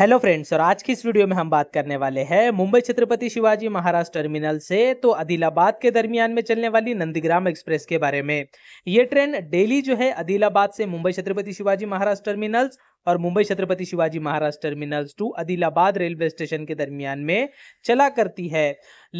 hello friends और आज की इस वीडियो में हम बात करने वाले हैं मुंबई छत्रपति शिवाजी महाराज टर्मिनल से तो आदिलाबाद के दरमियान में चलने वाली नंदीग्राम एक्सप्रेस के बारे में ये ट्रेन डेली जो है आदिलाबाद से मुंबई छत्रपति शिवाजी महाराज टर्मिनल्स और Mumbai Chhatrapati Shivaji Maharaj terminals to Adilabad railway station के दरमियान में चला करती है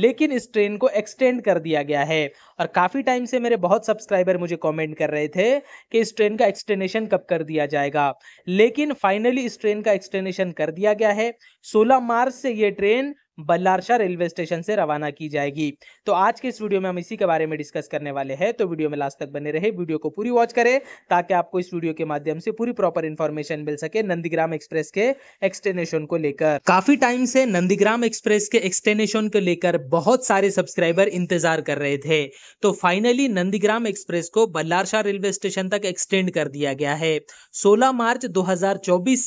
लेकिन इस ट्रेन को एक्सटेंड कर दिया गया है और काफ़ी टाइम से मेरे बहुत सब्सक्राइबर मुझे कमेंट कर रहे थे कि इस ट्रेन का एक्सटेंडेशन कब कर दिया जाएगा लेकिन फाइनली इस ट्रेन का एक्सटेंडेशन कर दिया गया है 16 मार्च से ये ट्रेन बल्लारशाह रेलवे स्टेशन से रवाना की जाएगी तो आज के इस वीडियो में हम इसी के बारे में डिस्कस करने वाले हैं तो वीडियो में लास्ट तक बने रहे वीडियो को पूरी वॉच करें ताकि आपको इस वीडियो के माध्यम से पूरी प्रॉपर इन्फॉर्मेशन मिल सके नंदीग्राम एक्सप्रेस के एक्सटेनेशन को लेकर काफी टाइम से नंदीग्राम एक्सप्रेस के एक्सटेनेशन को लेकर बहुत सारे सब्सक्राइबर इंतजार कर रहे थे तो फाइनली नंदीग्राम एक्सप्रेस को बल्लारशाह रेलवे स्टेशन तक एक्सटेंड कर दिया गया है सोलह मार्च दो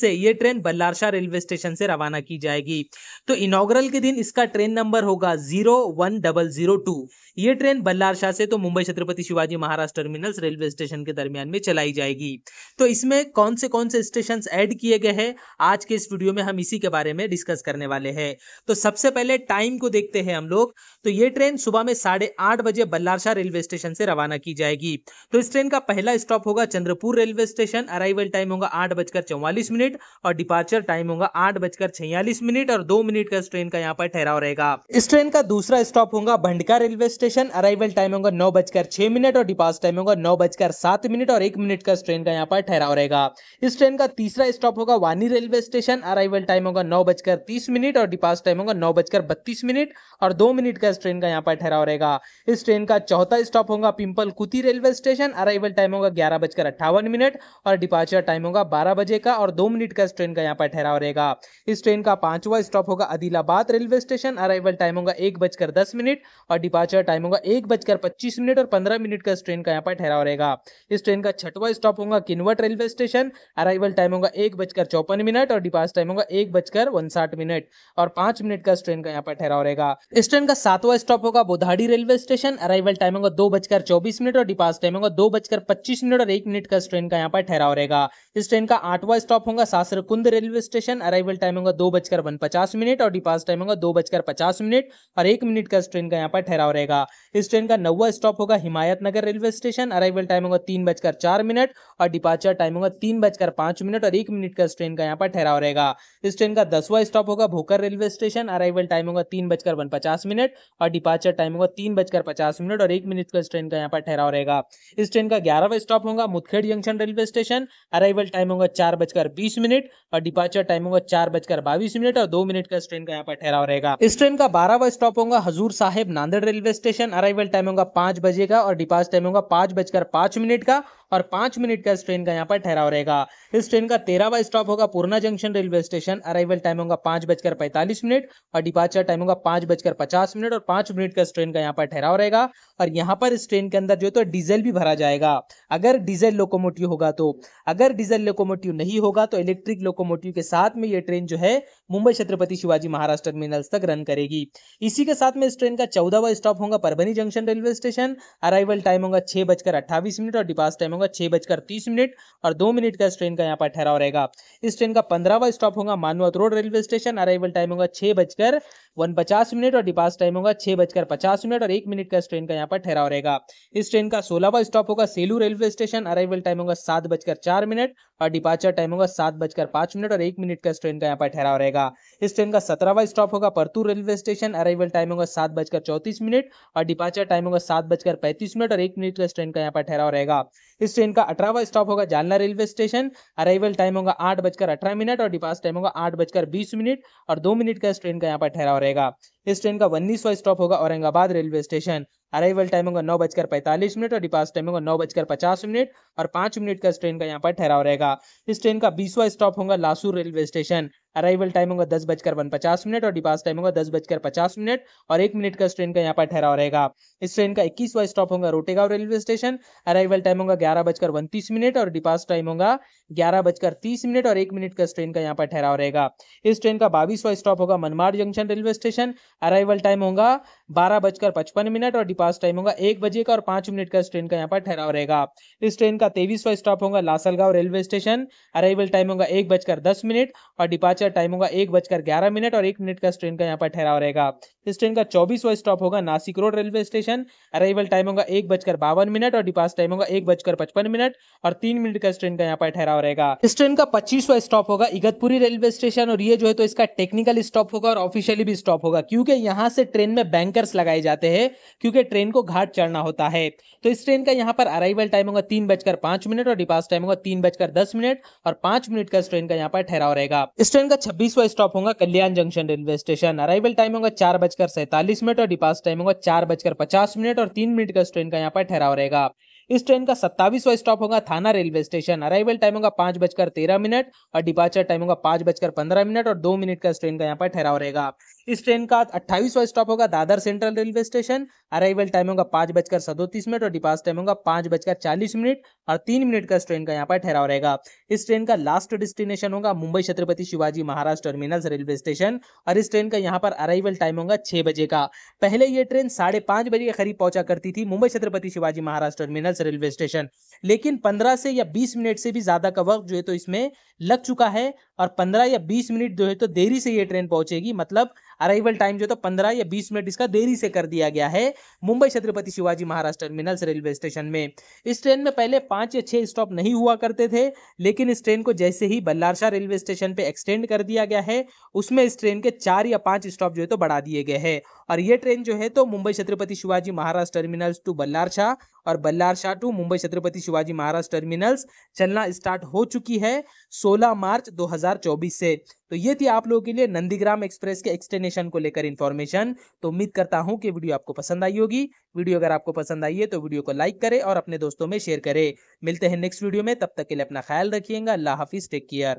से ये ट्रेन बल्लारशाह रेलवे स्टेशन से रवाना की जाएगी तो इनोग्रल के दिन इसका ट्रेन नंबर होगा zero one double zero two ये ट्रेन बल्लारशाह से तो Mumbai Chhatrapati Shivaji Maharaj terminals railway station के दरमियान में चलाई जाएगी तो इसमें कौन से कौन से स्टेशन ऐड किए गए हैं आज के इस वीडियो में हम इसी के बारे में डिस्कस करने वाले हैं तो सबसे पहले टाइम को देखते हैं हम लोग तो ये ट्रेन सुबह में साढ़े आठ बजे बल्लारशाह रेलवे स्टेशन से रवाना की जाएगी तो इस ट्रेन का पहला स्टॉप होगा Chandrapur railway station arrival time होगा आठ बजकर चौवालीस मिनट और डिपार्चर टाइम होगा आठ बजकर छियालीस मिनट और दो मिनट का ट्रेन का यहाँ पर ठहराव रहेगा इस ट्रेन का दूसरा स्टॉप होगा Bhandak railway station arrival time होगा नौ बजकर छह मिनट और डिपास टाइम होगा नौ बजकर सात मिनट और एक मिनट का ट्रेन का यहाँ पर ठहराव रहेगा इस ट्रेन का तीसरा स्टॉप होगा वानी रेलवे स्टेशन अराइवल टाइम होगा नौ बजकर तीस मिनट और डिपास टाइम होगा नौ बजकर बत्तीस मिनट और दो मिनट का ट्रेन का यहाँ पर ठहराव रहेगा इस ट्रेन का चौथा स्टॉप होगा Pimpalkhuti railway station arrival time होगा ग्यारह बजकर अट्ठावन मिनट और डिपार्चर टाइम होगा बारह बजे का और दो मिनट का ट्रेन का यहाँ पर ठहराव रहेगा इस ट्रेन का पांचवा स्टॉप होगा Adilabad railway station arrival time होगा एक बजकर दस मिनट और डिपार्चर टाइम होगा एक बजकर पच्चीस मिनट और पंद्रह मिनट का इस ट्रेन का यहाँ पर ठहराव रहेगा इस ट्रेन का छठवा स्टॉप होगा Kinwat railway station arrival time होगा एक बजकर चौपन मिनट और डिपार्च टाइम होगा एक बजकर उनसाठ मिनट और पांच मिनट का इस ट्रेन का यहाँ पर ठहराव रहेगा इस ट्रेन का सातवा स्टॉप होगा Bodhadi railway station arrival time होगा दो बजकर चौबीस मिनट और डिपार्च टाइम होगा दो बजकर पच्चीस मिनट और एक मिनट का इस ट्रेन का यहाँ पर ठहराव रहेगा इस ट्रेन का आठवा स्टॉप होगा Sahasrakund railway station arrival time होगा दो बजकर वन पचास मिनट और डिपास टाइम होगा दो बजकर पचास मिनट और एक मिनट का इस ट्रेन का यहाँ पर ठहराव रहेगा इस ट्रेन का नवा स्टॉप होगा Himayatnagar railway station arrival time होगा तीन बजकर चार मिनट और डिपार्चर टाइम होगा तीन बजकर पांच मिनट और एक मिनट का इस ट्रेन का यहाँ पर ठहराव रहेगा इस ट्रेन का दसवा स्टॉप होगा Bhokar railway station arrival time होगा तीन बजकर वन पचास मिनट और डिपार्चर टाइम होगा तीन बजकर पचास मिनट और एक मिनट का इस ट्रेन का यहाँ पर ठहराव रहेगा इस ट्रेन का ग्यारहवा स्टॉप होगा Mudkhed junction railway station arrival time होगा चार बजकर बीस मिनट और डिपार्चर टाइम होगा चार बजकर बाईस मिनट और दो मिनट का इस ट्रेन का यहाँ पर ठहराव बचाव रहेगा इस ट्रेन का बारहवा स्टॉप होगा Hazur Sahib Nanded railway station arrival time होगा पांच बजे का और डिपास टाइम होगा पांच बजकर पांच मिनट का और पांच मिनट का इस ट्रेन का यहाँ पर ठहराव रहेगा इस ट्रेन का तेरहवा स्टॉप होगा Purna junction railway station arrival time होगा पांच बजकर पैंतालीस मिनट और डिपार्चर टाइम होगा पांच बजकर पचास मिनट और पांच मिनट का इस ट्रेन का यहाँ पर ठहराव रहेगा और यहाँ पर इस ट्रेन के अंदर जो है तो डीजल भी भरा जाएगा अगर डीजल लोकोमोटिव होगा तो अगर डीजल लोकोमोटिव नहीं होगा तो इलेक्ट्रिक लोकोमोटिव के साथ में ये ट्रेन जो है मुंबई छत्रपति शिवाजी महाराष्ट्र टर्मिनल्स तक रन करेगी इसी के साथ में इस ट्रेन का चौदहवा स्टॉप होगा Parbhani junction railway station arrival time होगा छह बजकर अट्ठाईस मिनट और डिपास टाइम होगा छह बजकर तीस मिनट और दो मिनट का इस ट्रेन का यहाँ पर ठहराव रहेगा इस ट्रेन का पंद्रहवा स्टॉप होगा Manwat road railway station arrival time होगा छह बजकर वन पचास मिनट और डिपास टाइम होगा छह बजकर पचास मिनट और एक मिनट का इस ट्रेन का यहाँ पर ठहराव रहेगा इस ट्रेन का सोलहवा स्टॉप होगा Selu railway station arrival time होगा सात बजकर चार मिनट और डिपार्चर टाइम होगा सात बजकर पांच मिनट और एक मिनट का इस ट्रेन का यहाँ पर ठहराव रहेगा इस ट्रेन का सत्रहवा स्टॉप ऑफ होगा परतू रेलवे स्टेशन अराइवल टाइम होगा सात बजकर चौतीस मिनट और डिपार्चर टाइम होगा सात बजकर पैंतीस मिनट और एक मिनट का इस ट्रेन का यहाँ पर ठहराव रहेगा इस ट्रेन का अठारहवा स्टॉप होगा Jalna railway station arrival time होगा आठ बजकर अठारह मिनट और डिपास टाइम होगा आठ बजकर बीस मिनट और दो मिनट का इस ट्रेन का यहाँ पर ठहराव रहेगा इस ट्रेन का उन्नीसवा स्टॉप होगा Aurangabad railway station arrival time होगा नौ बजकर पैंतालीस मिनट और डिपास टाइम होगा नौ बजकर पचास मिनट और पांच मिनट का इस ट्रेन का यहाँ पर ठहराव रहेगा इस ट्रेन का बीसवा स्टॉप होगा Lasur railway station arrival time होगा दस बजकर वन पचास मिनट और डिपास टाइम होगा दस बजकर पचास मिनट और एक मिनट का इस ट्रेन का यहाँ पर ठहराव रहेगा इस ट्रेन का इक्कीसवा स्टॉप होगा Rotegaon railway station arrival time होगा ग्यारह बजकर उनतीस मिनट और डिपास टाइम होगा ग्यारह बजकर तीस मिनट और एक मिनट का इस ट्रेन का यहाँ पर ठहराव रहेगा इस ट्रेन का बाईसवा स्टॉप होगा Manmad junction railway station arrival time होगा बारह बजकर पचपन मिनट और डिपास टाइम होगा एक बजे का और पांच मिनट का इस ट्रेन का यहाँ पर ठहराव रहेगा इस ट्रेन का तेईसवा स्टॉप होगा Lasalgaon railway station arrival time होगा एक बजकर दस मिनट और डिपाचर का टाइम होगा एक बजकर ग्यारह मिनट और एक मिनट का इस ट्रेन का यहाँ पर ठहराव रहेगा इस ट्रेन का चौबीसवा स्टॉप होगा Nashik road railway station arrival time होगा एक बजकर बावन मिनट और डिपास टाइम होगा एक बजकर पचपन मिनट और तीन मिनट का इस ट्रेन का यहाँ पर ठहराव रहेगा इस ट्रेन का पच्चीसवा स्टॉप होगा इगतपुरी रेलवे स्टेशन और ये जो है तो इसका टेक्निकल स्टॉप होगा और ऑफिशियली भी स्टॉप होगा क्योंकि यहाँ से ट्रेन में बैंकर्स लगाए जाते हैं क्योंकि ट्रेन को घाट चढ़ना होता है तो इस ट्रेन का यहाँ पर अराइवल टाइम होगा तीन बजकर पांच मिनट और डिपास टाइम होगा तीन बजकर दस मिनट और पांच मिनट का इस ट्रेन का यहाँ पर ठहराव रहेगा इस ट्रेन का छब्बीसवा स्टॉप होगा Kalyan junction railway station arrival time होगा चार बजकर सैंतालीस मिनट और डिपास टाइम होगा चार बजकर पचास मिनट और तीन मिनट का ट्रेन का यहाँ पर ठहराव रहेगा इस ट्रेन का सत्तावीसवा स्टॉप होगा थाना रेलवे स्टेशन अराइवल टाइम होगा पांच बजकर तेरह मिनट और डिपार्चर टाइम होगा पांच बजकर पंद्रह मिनट और दो मिनट का इस ट्रेन का यहाँ पर ठहराव रहेगा इस ट्रेन का अट्ठाईसवा स्टॉप होगा Dadar central railway station arrival time होगा पांच बजकर सदोतीस मिनट और डिपास टाइम होगा पांच बजकर चालीस मिनट और तीन मिनट का इस ट्रेन का यहाँ पर ठहराव रहेगा इस ट्रेन का लास्ट डेस्टिनेशन होगा Mumbai Chhatrapati Shivaji Maharaj terminal railway station और इस ट्रेन का यहाँ पर अराइवल टाइम होगा छह बजे का पहले यह ट्रेन साढ़े बजे के करीब पहुंचा करती थी Mumbai Chhatrapati Shivaji Maharaj terminal Banaras railway station लेकिन पंद्रह से या बीस मिनट से भी ज़्यादा का वक्त जो है तो इसमें लग चुका है और पंद्रह या बीस मिनट जो है तो देरी से ये ट्रेन पहुंचेगी मतलब अराइवल टाइम जो तो पंद्रह या बीस मिनट इसका देरी से कर दिया गया है Mumbai Chhatrapati Shivaji Maharaj terminals railway station में इस ट्रेन में पहले पाँच या छः स्टॉप नहीं हुआ करते थे लेकिन इस ट्रेन को जैसे ही बल्लारशाह रेलवे स्टेशन पर एक्सटेंड कर दिया गया है उसमें इस ट्रेन के चार या पाँच स्टॉप जो है तो बढ़ा दिए गए हैं और ये ट्रेन जो है तो मुंबई छत्रपति शिवाजी महाराज टर्मिनल्स टू बल्लारशाह और बल्लारशाह टू मुंबई छत्रपति शिवाजी महाराज टर्मिनल्स चलना स्टार्ट हो चुकी है 16 मार्च 2024 से तो ये थी आप लोगों के लिए नंदीग्राम एक्सप्रेस के एक्सटेनेशन को लेकर इन्फॉर्मेशन तो उम्मीद करता हूँ कि वीडियो आपको पसंद आई होगी वीडियो अगर आपको पसंद आई है तो वीडियो को लाइक करें और अपने दोस्तों में शेयर करें मिलते हैं नेक्स्ट वीडियो में तब तक के लिए अपना ख्याल रखिएगा अल्लाह हाफिज टेक केयर